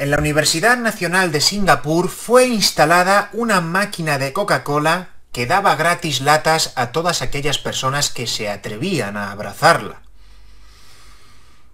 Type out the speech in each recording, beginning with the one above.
En la Universidad Nacional de Singapur fue instalada una máquina de Coca-Cola que daba gratis latas a todas aquellas personas que se atrevían a abrazarla.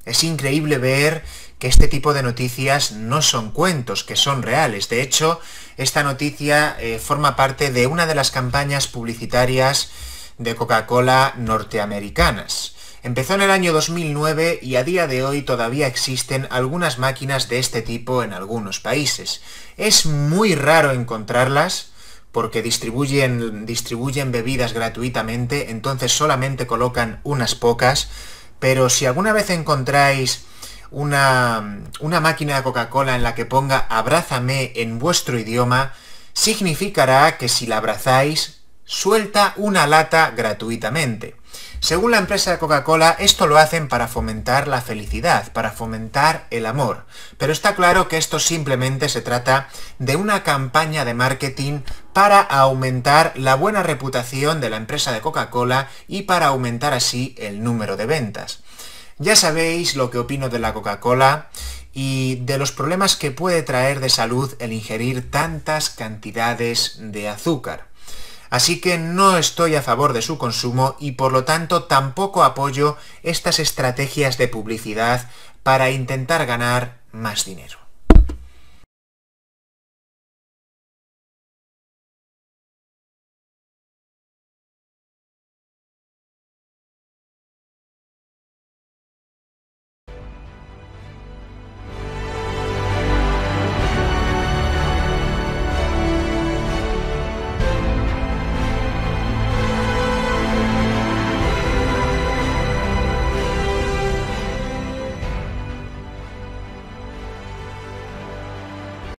Es increíble ver que este tipo de noticias no son cuentos, que son reales. De hecho, esta noticia eh, forma parte de una de las campañas publicitarias de Coca-Cola norteamericanas. Empezó en el año 2009 y a día de hoy todavía existen algunas máquinas de este tipo en algunos países. Es muy raro encontrarlas porque distribuyen, distribuyen bebidas gratuitamente, entonces solamente colocan unas pocas, pero si alguna vez encontráis una, una máquina de Coca-Cola en la que ponga abrázame en vuestro idioma, significará que si la abrazáis suelta una lata gratuitamente. Según la empresa de Coca-Cola, esto lo hacen para fomentar la felicidad, para fomentar el amor. Pero está claro que esto simplemente se trata de una campaña de marketing para aumentar la buena reputación de la empresa de Coca-Cola y para aumentar así el número de ventas. Ya sabéis lo que opino de la Coca-Cola y de los problemas que puede traer de salud el ingerir tantas cantidades de azúcar. Así que no estoy a favor de su consumo y por lo tanto tampoco apoyo estas estrategias de publicidad para intentar ganar más dinero.